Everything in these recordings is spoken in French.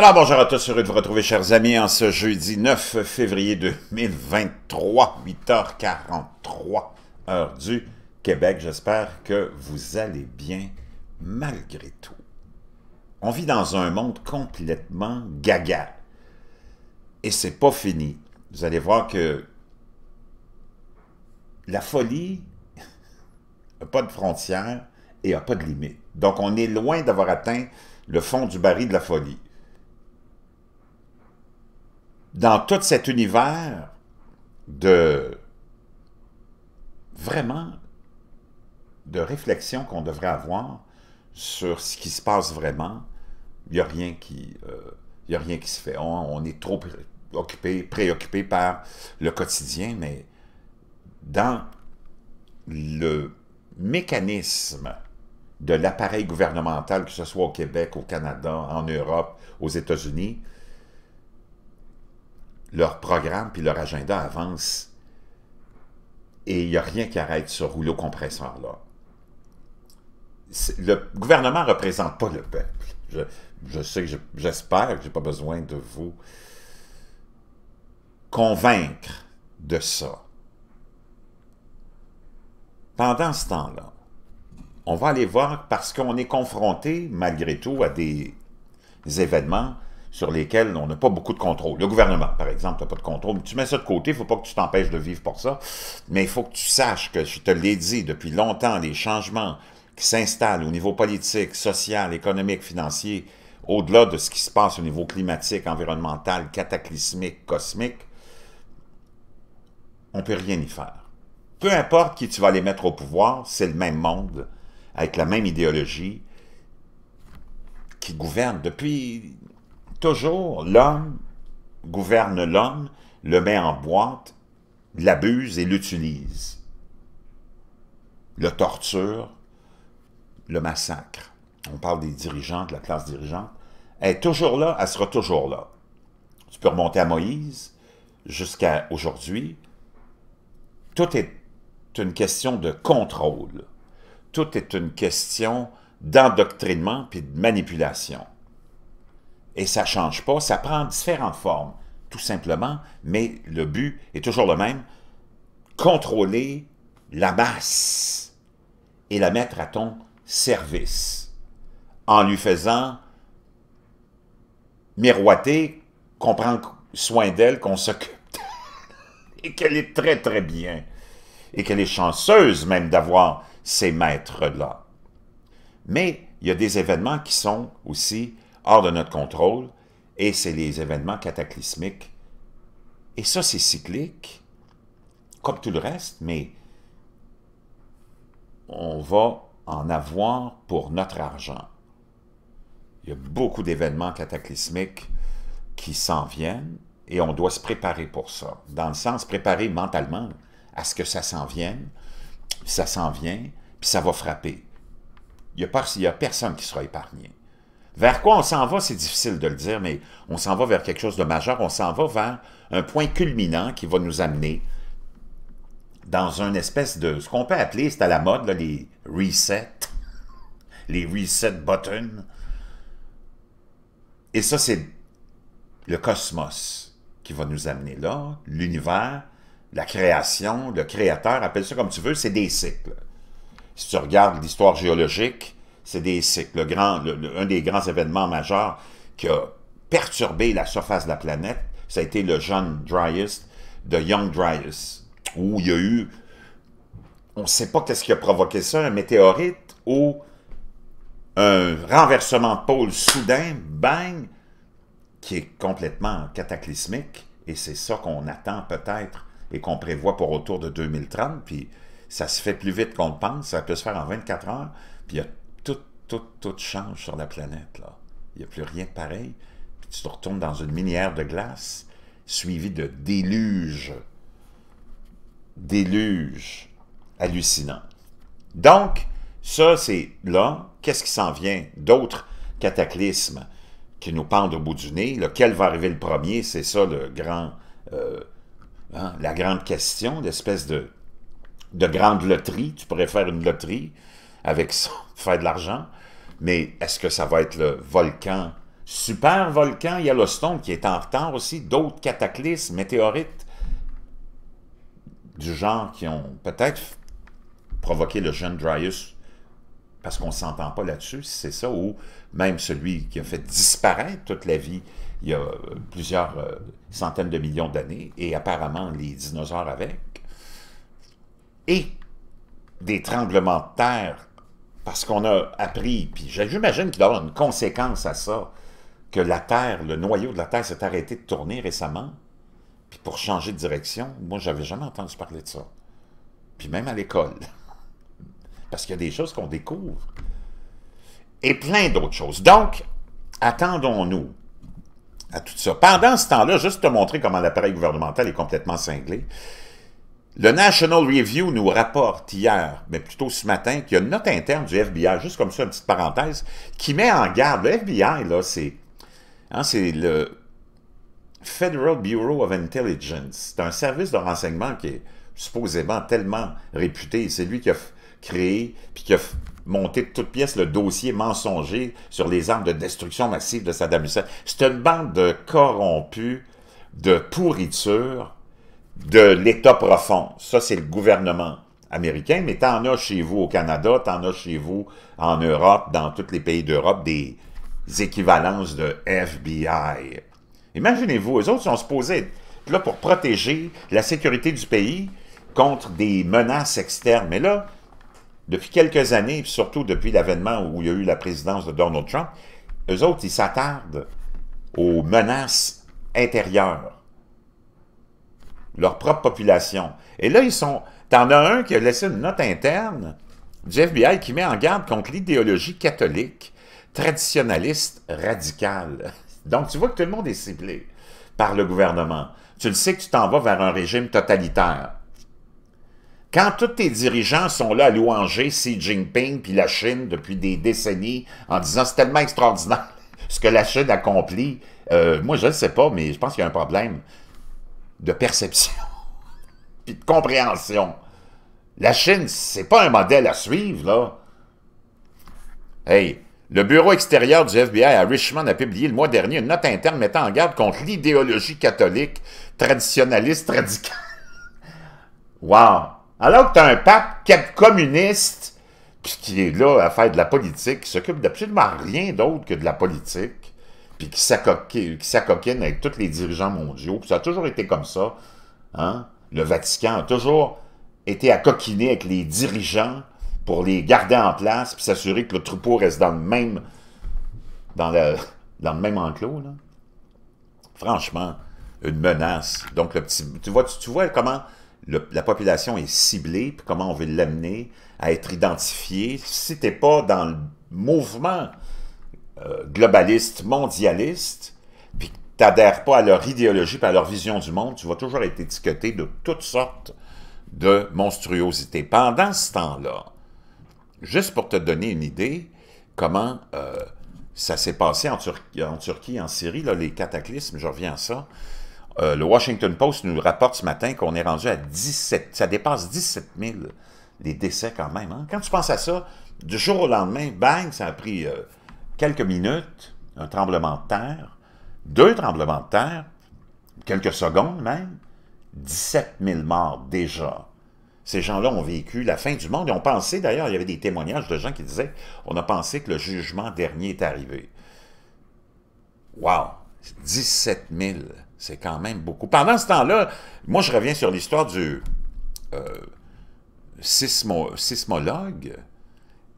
Alors bonjour à tous, heureux de vous retrouver chers amis en ce jeudi 9 février 2023, 8h43, heure du Québec. J'espère que vous allez bien malgré tout. On vit dans un monde complètement gaga. Et c'est pas fini. Vous allez voir que la folie n'a pas de frontières et n'a pas de limites. Donc on est loin d'avoir atteint le fond du baril de la folie dans tout cet univers de vraiment de réflexion qu'on devrait avoir sur ce qui se passe vraiment, il n'y a, rien qui, euh, y a rien qui se fait. On, est trop occupé, préoccupé par le quotidien, mais dans le mécanisme de l'appareil gouvernemental, que ce soit au Québec, au Canada, en Europe, aux États-Unis, leur programme puis leur agenda avance et il n'y a rien qui arrête ce rouleau compresseur-là. Le gouvernement ne représente pas le peuple. Je, sais j'espère que je n'ai pas besoin de vous convaincre de ça. Pendant ce temps-là, on va aller voir parce qu'on est confronté, malgré tout, à des événements sur lesquels on n'a pas beaucoup de contrôle. Le gouvernement, par exemple, n'a pas de contrôle. Tu mets ça de côté, il ne faut pas que tu t'empêches de vivre pour ça, mais il faut que tu saches que, je te l'ai dit depuis longtemps, les changements qui s'installent au niveau politique, social, économique, financier, au-delà de ce qui se passe au niveau climatique, environnemental, cataclysmique, cosmique, on ne peut rien y faire. Peu importe qui tu vas les mettre au pouvoir, c'est le même monde, avec la même idéologie, qui gouverne depuis toujours l'homme gouverne l'homme, le met en boîte, l'abuse et l'utilise. Le torture, le massacre. On parle des dirigeants, de la classe dirigeante. Elle est toujours là, elle sera toujours là. Tu peux remonter à Moïse jusqu'à aujourd'hui. Tout est une question de contrôle. Tout est une question d'endoctrinement puis de manipulation et ça ne change pas. Ça prend différentes formes, tout simplement, mais le but est toujours le même, contrôler la masse et la mettre à ton service en lui faisant miroiter qu'on prend soin d'elle, qu'on s'occupe et qu'elle est très très bien et qu'elle est chanceuse même d'avoir ces maîtres-là. Mais il y a des événements qui sont aussi hors de notre contrôle, et c'est les événements cataclysmiques. Et ça, c'est cyclique, comme tout le reste, mais on va en avoir pour notre argent. Il y a beaucoup d'événements cataclysmiques qui s'en viennent et on doit se préparer pour ça. Dans le sens, préparer mentalement à ce que ça s'en vienne, ça s'en vient, puis ça va frapper. Il n'y a, a personne qui sera épargné. Vers quoi on s'en va, c'est difficile de le dire, mais on s'en va vers quelque chose de majeur, on s'en va vers un point culminant qui va nous amener dans une espèce de, ce qu'on peut appeler, c'est à la mode, là, les resets, les reset buttons. Et ça, c'est le cosmos qui va nous amener là, l'univers, la création, le créateur, appelle ça comme tu veux, c'est des cycles. Si tu regardes l'histoire géologique, c'est des cycles. Le un des grands événements majeurs qui a perturbé la surface de la planète, ça a été le jeune Dryas, de Young Dryas, où il y a eu, on ne sait pas qu'est-ce qui a provoqué ça, un météorite ou un renversement de pôle soudain, bang, qui est complètement cataclysmique, et c'est ça qu'on attend peut-être et qu'on prévoit pour autour de 2030, puis ça se fait plus vite qu'on le pense, ça peut se faire en 24 heures, puis il y a tout, change sur la planète. Là. Il n'y a plus rien de pareil. tu te retournes dans une minière de glace suivie de déluges. Déluges. hallucinant. Donc, ça, c'est là. Qu'est-ce qui s'en vient? D'autres cataclysmes qui nous pendent au bout du nez. Lequel va arriver le premier? C'est ça le grand, euh, hein, la grande question, l'espèce de, de grande loterie. Tu pourrais faire une loterie avec ça, faire de l'argent. Mais est-ce que ça va être le volcan? Super volcan Yellowstone qui est en retard aussi, d'autres cataclysmes, météorites du genre qui ont peut-être provoqué le jeune Dryus parce qu'on ne s'entend pas là-dessus, c'est ça, ou même celui qui a fait disparaître toute la vie il y a plusieurs euh, centaines de millions d'années, et apparemment les dinosaures avec, et des tremblements de terre parce qu'on a appris, puis j'imagine qu'il y aura une conséquence à ça, que la Terre, le noyau de la Terre s'est arrêté de tourner récemment, puis pour changer de direction, moi, j'avais jamais entendu parler de ça. Puis même à l'école. Parce qu'il y a des choses qu'on découvre. Et plein d'autres choses. Donc, attendons-nous à tout ça. Pendant ce temps-là, juste te montrer comment l'appareil gouvernemental est complètement cinglé, le National Review nous rapporte hier, mais plutôt ce matin, qu'il y a une note interne du FBI, juste comme ça, une petite parenthèse, qui met en garde. Le FBI, là, hein, c'est le Federal Bureau of Intelligence. C'est un service de renseignement qui est supposément tellement réputé. C'est lui qui a créé, puis qui a monté de toutes pièces le dossier mensonger sur les armes de destruction massive de Saddam Hussein. C'est une bande de corrompus, de pourriture, de l'État profond. Ça, c'est le gouvernement américain, mais t'en as chez vous au Canada, t'en as chez vous en Europe, dans tous les pays d'Europe, des équivalences de FBI. Imaginez-vous, eux autres sont se être là pour protéger la sécurité du pays contre des menaces externes. Mais là, depuis quelques années, surtout depuis l'avènement où il y a eu la présidence de Donald Trump, eux autres, ils s'attardent aux menaces intérieures leur propre population. Et là, ils sont... T'en as un qui a laissé une note interne du FBI qui met en garde contre l'idéologie catholique traditionnaliste radicale. Donc, tu vois que tout le monde est ciblé par le gouvernement. Tu le sais que tu t'en vas vers un régime totalitaire. Quand tous tes dirigeants sont là à louanger Xi Jinping puis la Chine depuis des décennies en disant « c'est tellement extraordinaire ce que la Chine accomplit euh, moi je ne sais pas, mais je pense qu'il y a un problème de perception puis de compréhension. La Chine, c'est pas un modèle à suivre, là. Hey, le bureau extérieur du FBI à Richmond a publié le mois dernier une note interne mettant en garde contre l'idéologie catholique traditionnaliste radicale. wow! Alors que t'as un pape est communiste, qui est là à faire de la politique, qui s'occupe d'absolument rien d'autre que de la politique, puis qui s'acoquine avec tous les dirigeants mondiaux. Puis ça a toujours été comme ça. Hein? Le Vatican a toujours été à coquiner avec les dirigeants pour les garder en place puis s'assurer que le troupeau reste dans le même dans le, dans le même enclos. Franchement, une menace. Donc, le petit, tu, vois, tu, vois comment la population est ciblée, puis comment on veut l'amener à être identifié si tu n'es pas dans le mouvement globalistes, euh, globaliste, mondialiste, puis que tu n'adhères pas à leur idéologie, pas à leur vision du monde, tu vas toujours être étiqueté de toutes sortes de monstruosités. Pendant ce temps-là, juste pour te donner une idée, comment euh, ça s'est passé en, Turquie en, Turquie, en Syrie, là, les cataclysmes, je reviens à ça. Euh, le Washington Post nous rapporte ce matin qu'on est rendu à 17, ça dépasse 17 000 les décès quand même. Hein. Quand tu penses à ça, du jour au lendemain, bang, ça a pris quelques minutes, un tremblement de terre, deux tremblements de terre, quelques secondes même, 17 000 morts déjà. Ces gens-là ont vécu la fin du monde et ont pensé, d'ailleurs, il y avait des témoignages de gens qui disaient, on a pensé que le jugement dernier est arrivé. Wow! 17 000, c'est quand même beaucoup. Pendant ce temps-là, moi je reviens sur l'histoire du euh, sismologue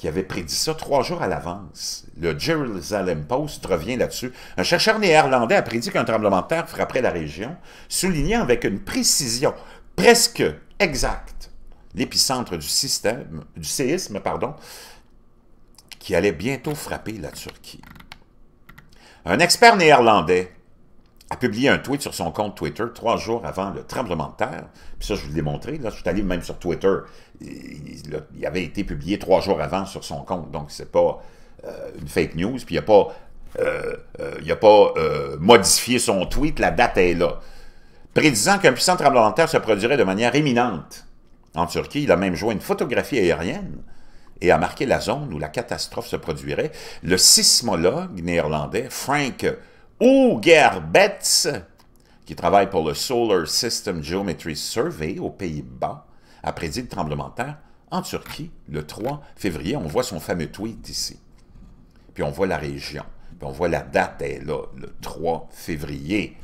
qui avait prédit ça trois jours à l'avance. Le Jerusalem Post revient là-dessus. Un chercheur néerlandais a prédit qu'un tremblement de terre frapperait la région, soulignant avec une précision presque exacte l'épicentre du système, du séisme, pardon, qui allait bientôt frapper la Turquie. Un expert néerlandais a publié un tweet sur son compte Twitter trois jours avant le tremblement de terre. Puis ça, je vous l'ai montré. Là, je suis allé même sur Twitter il, avait été publié trois jours avant sur son compte, donc c'est pas euh, une fake news, puis il n'a pas, euh, euh, a modifié son tweet, la date est là. Prédisant qu'un puissant tremblement de terre se produirait de manière imminente en Turquie, il a même joué une photographie aérienne et a marqué la zone où la catastrophe se produirait. Le sismologue néerlandais Frank Ougerbets, qui travaille pour le Solar System Geometry Survey aux Pays-Bas, a prédit le tremblement de terre en Turquie le 3 février. On voit son fameux tweet ici. Puis on voit la région. Puis on voit la date, elle est là, le 3 février.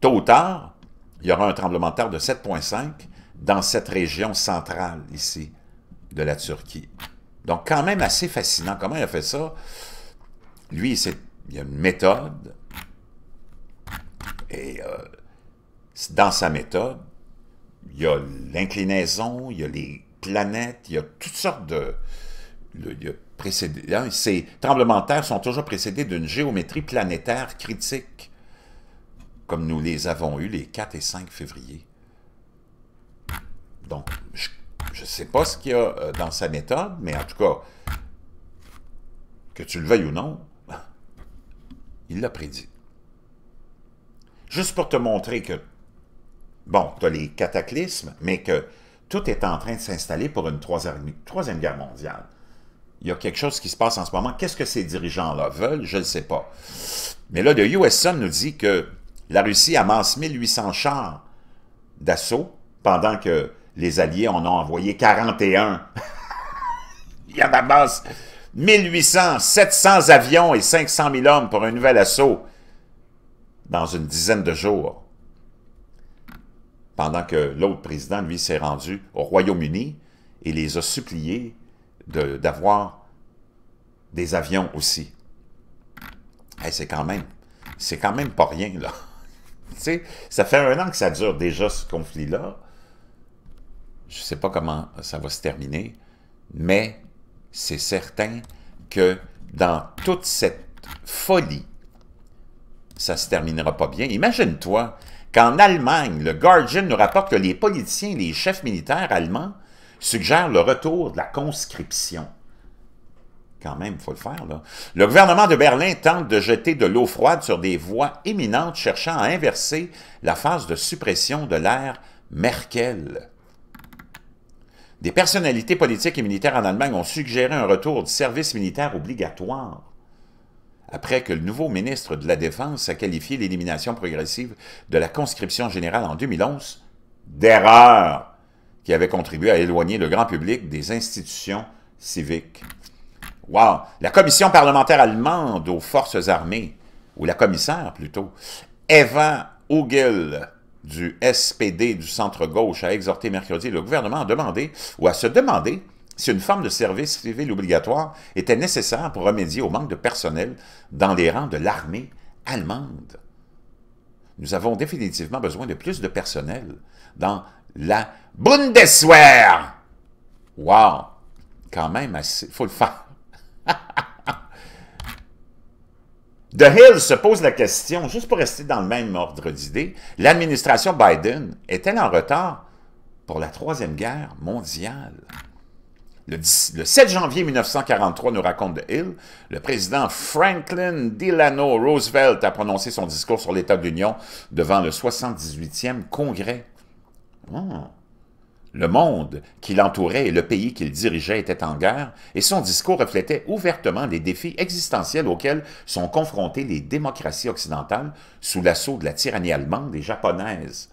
Tôt ou tard, il y aura un tremblement de terre de 7,5 dans cette région centrale ici de la Turquie. Donc, quand même assez fascinant. Comment il a fait ça? Lui, il y a une méthode. Et euh, dans sa méthode, il y a l'inclinaison, il y a les planètes, il y a toutes sortes de... Le, hein, ces tremblements de terre sont toujours précédés d'une géométrie planétaire critique, comme nous les avons eus les 4 et 5 février. Donc, je ne sais pas ce qu'il y a euh, dans sa méthode, mais en tout cas, que tu le veuilles ou non, il l'a prédit. Juste pour te montrer que Bon, tu as les cataclysmes, mais que tout est en train de s'installer pour une troisième, guerre mondiale. Il y a quelque chose qui se passe en ce moment. Qu'est-ce que ces dirigeants-là veulent? Je ne sais pas. Mais là, le US nous dit que la Russie amasse 1800 chars d'assaut pendant que les Alliés en ont envoyé 41. Il y en amasse 1800, 700 avions et 500 000 hommes pour un nouvel assaut dans une dizaine de jours pendant que l'autre président, lui, s'est rendu au Royaume-Uni et les a suppliés d'avoir des avions aussi. c'est quand même, c'est quand même pas rien, là. Tu sais ça fait un an que ça dure déjà, ce conflit-là. Je ne sais pas comment ça va se terminer, mais c'est certain que dans toute cette folie, ça se terminera pas bien. Imagine-toi qu'en Allemagne, le Guardian nous rapporte que les politiciens et les chefs militaires allemands suggèrent le retour de la conscription. Quand même, il faut le faire, là. Le gouvernement de Berlin tente de jeter de l'eau froide sur des voies éminentes cherchant à inverser la phase de suppression de l'ère Merkel. Des personnalités politiques et militaires en Allemagne ont suggéré un retour du service militaire obligatoire après que le nouveau ministre de la Défense a qualifié l'élimination progressive de la conscription générale en 2011 d'erreur qui avait contribué à éloigner le grand public des institutions civiques. Wow! La commission parlementaire allemande aux forces armées, ou la commissaire plutôt, Eva Hugel du SPD du centre-gauche a exhorté mercredi le gouvernement à demander, ou à se demander, si une forme de service civil obligatoire était nécessaire pour remédier au manque de personnel dans les rangs de l'armée allemande. Nous avons définitivement besoin de plus de personnel dans la Bundeswehr. Wow! Quand même, assez, faut le faire. The Hill se pose la question, juste pour rester dans le même ordre d'idée, l'administration Biden est-elle en retard pour la Troisième Guerre mondiale? Le, 7 janvier 1943, nous raconte de Hill, le président Franklin Delano Roosevelt a prononcé son discours sur l'état de l'Union devant le 78e Congrès. Ah. Le monde qui l'entourait et le pays qu'il dirigeait étaient en guerre, et son discours reflétait ouvertement les défis existentiels auxquels sont confrontées les démocraties occidentales sous l'assaut de la tyrannie allemande et japonaise.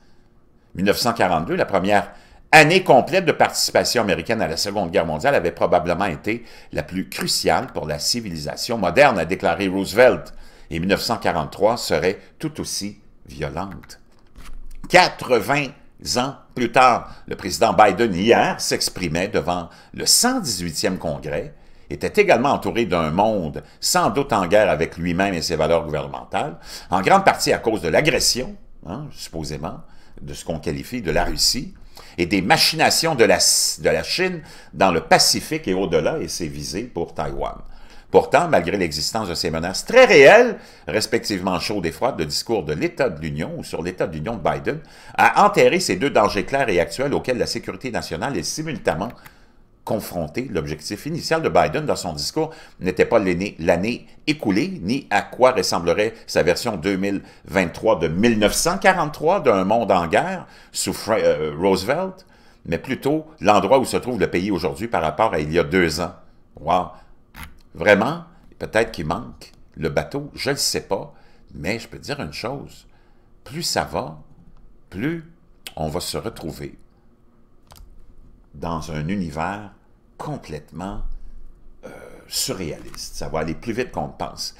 1942, la première année complète de participation américaine à la Seconde Guerre mondiale avait probablement été la plus cruciale pour la civilisation moderne, a déclaré Roosevelt, et 1943 serait tout aussi violente. 80 ans plus tard, le président Biden, hier, s'exprimait devant le 118e Congrès, était également entouré d'un monde sans doute en guerre avec lui-même et ses valeurs gouvernementales, en grande partie à cause de l'agression, hein, supposément, de ce qu'on qualifie de la Russie, et des machinations de la, Chine dans le Pacifique et au-delà, et c'est visé pour Taïwan. Pourtant, malgré l'existence de ces menaces très réelles, respectivement chaudes et froides, le discours de l'État de l'Union ou sur l'État de l'Union de Biden a enterré ces deux dangers clairs et actuels auxquels la sécurité nationale est simultanément confronté. L'objectif initial de Biden dans son discours n'était pas l'année écoulée, ni à quoi ressemblerait sa version 2023 de 1943 d'un monde en guerre sous euh, Roosevelt, mais plutôt l'endroit où se trouve le pays aujourd'hui par rapport à il y a deux ans. Wow! Vraiment, peut-être qu'il manque le bateau, je ne sais pas, mais je peux dire une chose, plus ça va, plus on va se retrouver dans un univers complètement euh, surréaliste. Ça va aller plus vite qu'on pense.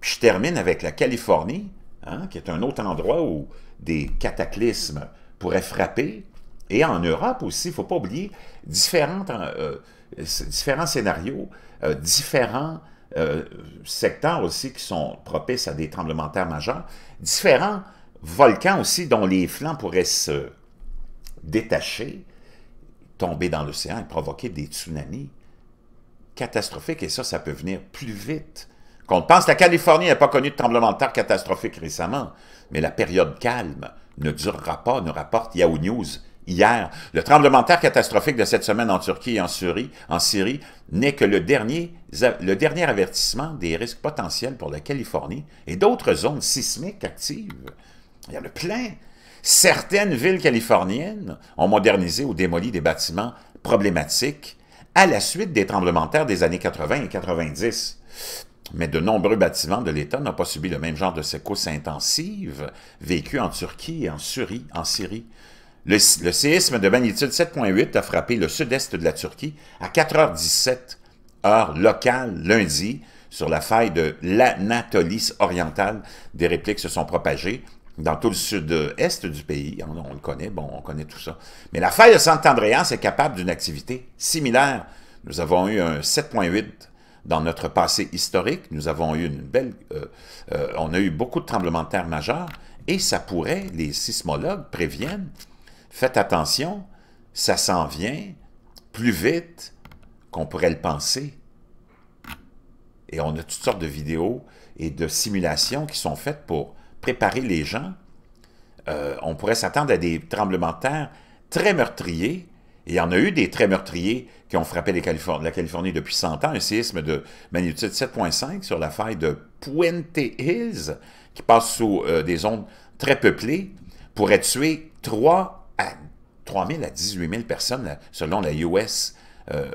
je termine avec la Californie, hein, qui est un autre endroit où des cataclysmes pourraient frapper. Et en Europe aussi, il ne faut pas oublier différentes, euh, euh, différents scénarios, différents secteurs aussi qui sont propices à des tremblements de terre majeurs, différents volcans aussi dont les flancs pourraient se détacher, tomber dans l'océan et provoquer des tsunamis catastrophiques. Et ça, ça peut venir plus vite qu'on pense. La Californie n'a pas connu de tremblement de terre catastrophique récemment, mais la période calme ne durera pas, nous rapporte Yahoo News hier. Le tremblement de terre catastrophique de cette semaine en Turquie et en Syrie, en Syrie n'est que le dernier, le dernier avertissement des risques potentiels pour la Californie et d'autres zones sismiques actives. Il y en a plein Certaines villes californiennes ont modernisé ou démoli des bâtiments problématiques à la suite des tremblements de des années 80 et 90. Mais de nombreux bâtiments de l'État n'ont pas subi le même genre de secousses intensives vécues en Turquie, en Syrie, en Syrie. Le, séisme de magnitude 7.8 a frappé le sud-est de la Turquie à 4h17, heure locale, lundi, sur la faille de l'Anatolie orientale. Des répliques se sont propagées dans tout le sud-est du pays. On, le connaît, bon, on connaît tout ça. Mais la faille de Santandréan, c'est capable d'une activité similaire. Nous avons eu un 7.8 dans notre passé historique. Nous avons eu une belle... Euh, euh, on a eu beaucoup de tremblements de terre majeurs et ça pourrait, les sismologues préviennent, faites attention, ça s'en vient plus vite qu'on pourrait le penser. Et on a toutes sortes de vidéos et de simulations qui sont faites pour préparer les gens, euh, on pourrait s'attendre à des tremblements de terre très meurtriers. Et il y en a eu des très meurtriers qui ont frappé la Californie depuis 100 ans, un séisme de magnitude 7.5 sur la faille de Puente Hills, qui passe sous euh, des zones très peuplées, pourrait tuer 3 à 000 à 18 000 personnes, selon la USGS. Euh,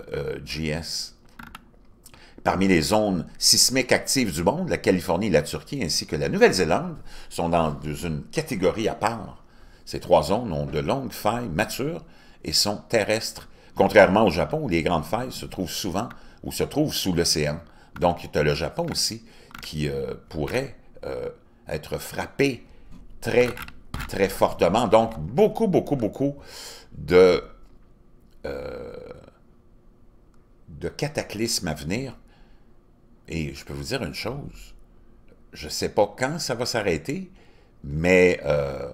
Parmi les zones sismiques actives du monde, la Californie, la Turquie ainsi que la Nouvelle-Zélande sont dans une catégorie à part. Ces trois zones ont de longues failles matures et sont terrestres, contrairement au Japon où les grandes failles se trouvent souvent ou se trouvent sous l'océan. Donc, il y a le Japon aussi qui euh, pourrait euh, être frappé très, très fortement. Donc, beaucoup, beaucoup, beaucoup de, euh, de cataclysmes à venir et je peux vous dire une chose, je ne sais pas quand ça va s'arrêter, mais euh,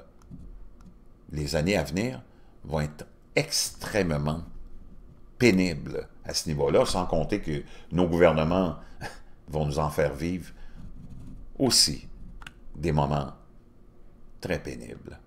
les années à venir vont être extrêmement pénibles à ce niveau-là, sans compter que nos gouvernements vont nous en faire vivre aussi des moments très pénibles.